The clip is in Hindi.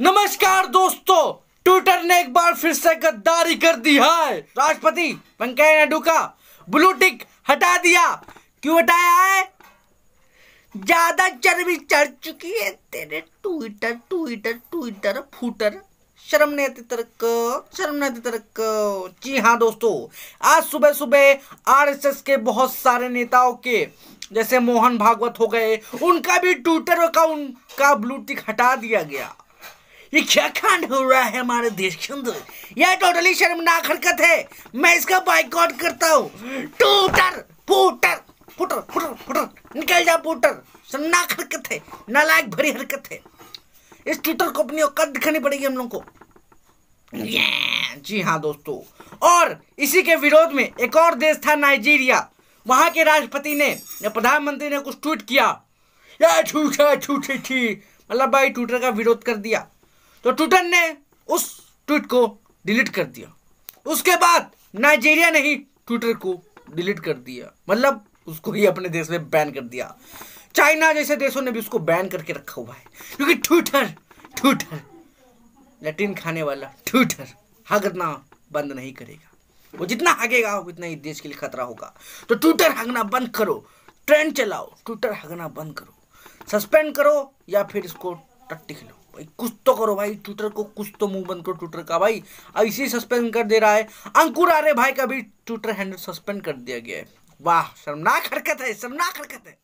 नमस्कार दोस्तों ट्विटर ने एक बार फिर से गद्दारी कर दी है राष्ट्रपति वेंकैया नायडू का ब्लू टिक हटा दिया क्यों हटाया है ज्यादा चर्बी चढ़ चुकी है तेरे ट्विटर ट्विटर ट्विटर फूटर शर्म नहीं आती तरक शर्म नहीं आती तरक जी हाँ दोस्तों आज सुबह सुबह आरएसएस के बहुत सारे नेताओं के जैसे मोहन भागवत हो गए उनका भी ट्विटर अकाउंट का ब्लू टिक हटा दिया गया ये क्या कांड हो रहा है हमारे देश के अंदर यह टोटली शर्मनाक हरकत है मैं इसका बाइकआउट करता हूँ टूटर पूटर पुटर पुटर पुटर निकल जा पुटर शर्मनाक हरकत है नालायक भरी हरकत है इस ट्विटर को अपनी औकात दिखानी पड़ेगी हम लोग को जी हाँ दोस्तों और इसी के विरोध में एक और देश था नाइजीरिया वहां के राष्ट्रपति ने या प्रधानमंत्री ने कुछ ट्वीट किया या झूठा झूठी थी मतलब भाई ट्विटर का विरोध कर दिया तो ट्विटर ने उस ट्वीट को डिलीट कर दिया उसके बाद नाइजीरिया ने ही ट्विटर को डिलीट कर दिया मतलब उसको ही अपने देश में बैन कर दिया चाइना जैसे देशों ने भी उसको बैन करके रखा हुआ है क्योंकि ट्विटर ट्विटर लैटिन खाने वाला ट्विटर हगना बंद नहीं करेगा वो जितना हगेगा उतना ही देश के लिए खतरा होगा तो ट्विटर हगना बंद करो ट्रेंड चलाओ ट्विटर हगना बंद करो सस्पेंड करो या फिर इसको टट्टी खिलो भाई कुछ तो करो भाई ट्विटर को कुछ तो मुंह बंद करो ट्विटर का भाई ऐसे ही सस्पेंड कर दे रहा है अंकुर आ रहे भाई का भी ट्विटर हैंडल सस्पेंड कर दिया गया है वाह शर्मनाक हरकत है शर्मनाक हरकत है